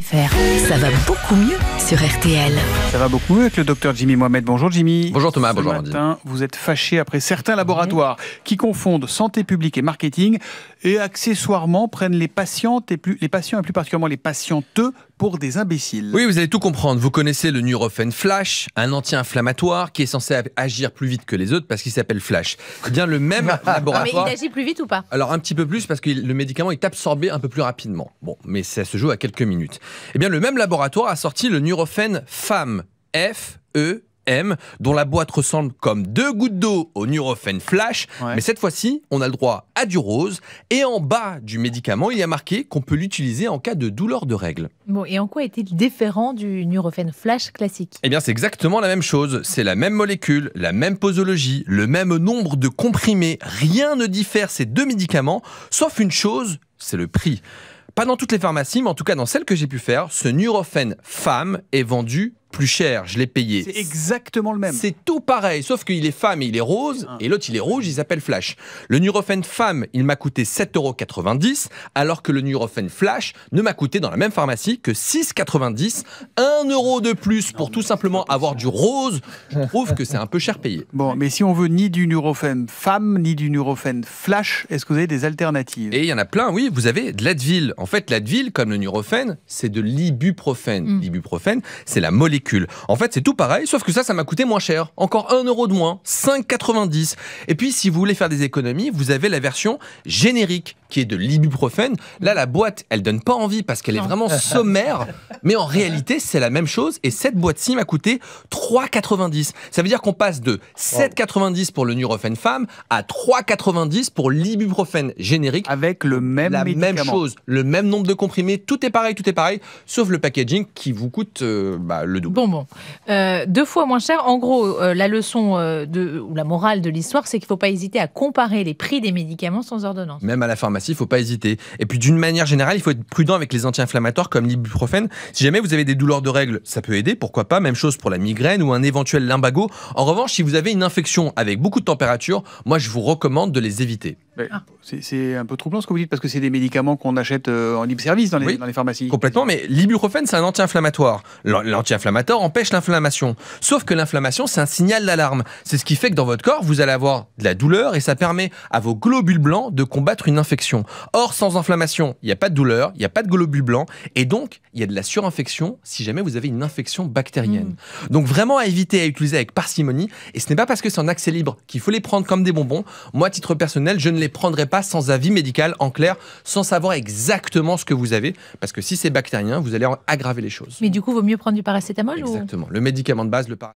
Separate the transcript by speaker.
Speaker 1: Ça va beaucoup mieux sur RTL.
Speaker 2: Ça va beaucoup mieux avec le docteur Jimmy Mohamed. Bonjour Jimmy. Bonjour Thomas. bonjour matin, vous êtes fâché après certains laboratoires qui confondent santé publique et marketing et accessoirement prennent les patientes et plus, les patients et plus particulièrement les patienteux des imbéciles.
Speaker 1: Oui, vous allez tout comprendre. Vous connaissez le Nurofen Flash, un anti-inflammatoire qui est censé agir plus vite que les autres parce qu'il s'appelle Flash. Eh bien le même laboratoire. Mais il agit plus vite ou pas Alors un petit peu plus parce que le médicament est absorbé un peu plus rapidement. Bon, mais ça se joue à quelques minutes. Eh bien, le même laboratoire a sorti le Nurofen Femme F E M, dont la boîte ressemble comme deux gouttes d'eau au Nurofen Flash, mais cette fois-ci, on a le droit à du rose, et en bas du médicament, il y a marqué qu'on peut l'utiliser en cas de douleur de règles. et en quoi est-il différent du Nurofen Flash classique Eh bien, c'est exactement la même chose, c'est la même molécule, la même posologie, le même nombre de comprimés, rien ne diffère ces deux médicaments, sauf une chose, c'est le prix. Pas dans toutes les pharmacies, mais en tout cas dans celles que j'ai pu faire, ce Nurofen Femme est vendu plus cher, je l'ai payé.
Speaker 2: C'est exactement le même. C'est
Speaker 1: tout pareil, sauf qu'il est femme et il est rose, ah. et l'autre il est rouge, il s'appelle Flash. Le Nurofen femme, il m'a coûté 7,90€, alors que le Nurofen Flash ne m'a coûté dans la même pharmacie que
Speaker 2: 6,90€, euro de plus pour tout simplement avoir du rose. Je trouve que c'est un peu cher payé. Bon, mais si on veut ni du Nurofen femme, ni du Nurofen Flash, est-ce que vous avez des alternatives
Speaker 1: Et il y en a plein, oui, vous avez de l'Advil. En fait, l'Advil, comme le Nurofen, c'est de l'ibuprofène. Mm. L'ibuprofène, c'est la molécule en fait, c'est tout pareil, sauf que ça, ça m'a coûté moins cher. Encore 1 euro de moins, 5,90. Et puis, si vous voulez faire des économies, vous avez la version générique qui est de l'ibuprofène. Là, la boîte, elle donne pas envie parce qu'elle est vraiment sommaire, mais en réalité, c'est la même chose. Et cette boîte-ci m'a coûté 3,90. Ça veut dire qu'on passe de 7,90 pour le Nurofen femme à 3,90 pour l'ibuprofène générique. Avec le même La même chose, le même nombre de comprimés, tout est pareil, tout est pareil, sauf le packaging qui vous coûte euh, bah, le double. Bon, bon. Euh, deux fois moins cher. En gros, euh, la leçon ou la morale de l'histoire, c'est qu'il ne faut pas hésiter à comparer les prix des médicaments sans ordonnance. Même à la pharmacie il faut pas hésiter. Et puis d'une manière générale, il faut être prudent avec les anti-inflammatoires comme l'ibuprofène. Si jamais vous avez des douleurs de règles, ça peut aider, pourquoi pas. Même chose pour la migraine ou un éventuel limbago. En revanche, si vous avez une infection avec beaucoup de température, moi je vous recommande de les éviter.
Speaker 2: Ah. C'est un peu troublant ce que vous dites parce que c'est des médicaments qu'on achète euh, en libre service dans les, pharmacies. Complètement, mais l'ibuprofène
Speaker 1: c'est un anti-inflammatoire. L'anti-inflammatoire empêche l'inflammation. Sauf que l'inflammation c'est un signal d'alarme. C'est ce qui fait que dans votre corps vous allez avoir de la douleur et ça permet à vos globules blancs de combattre une infection. Or sans inflammation il n'y a pas de douleur, il n'y a pas de globules blancs et donc il y a de la surinfection si jamais vous avez une infection bactérienne. Hmm. Donc vraiment à éviter, à utiliser avec parcimonie et ce n'est pas parce que c'est en accès libre qu'il faut les prendre comme des bonbons. Moi à titre personnel je ne les prendrez pas sans avis médical, en clair, sans savoir exactement ce que vous avez, parce que si c'est bactérien, vous allez aggraver les choses. Mais du coup, vaut mieux prendre du paracétamol Exactement. Le médicament de base, le paracétamol.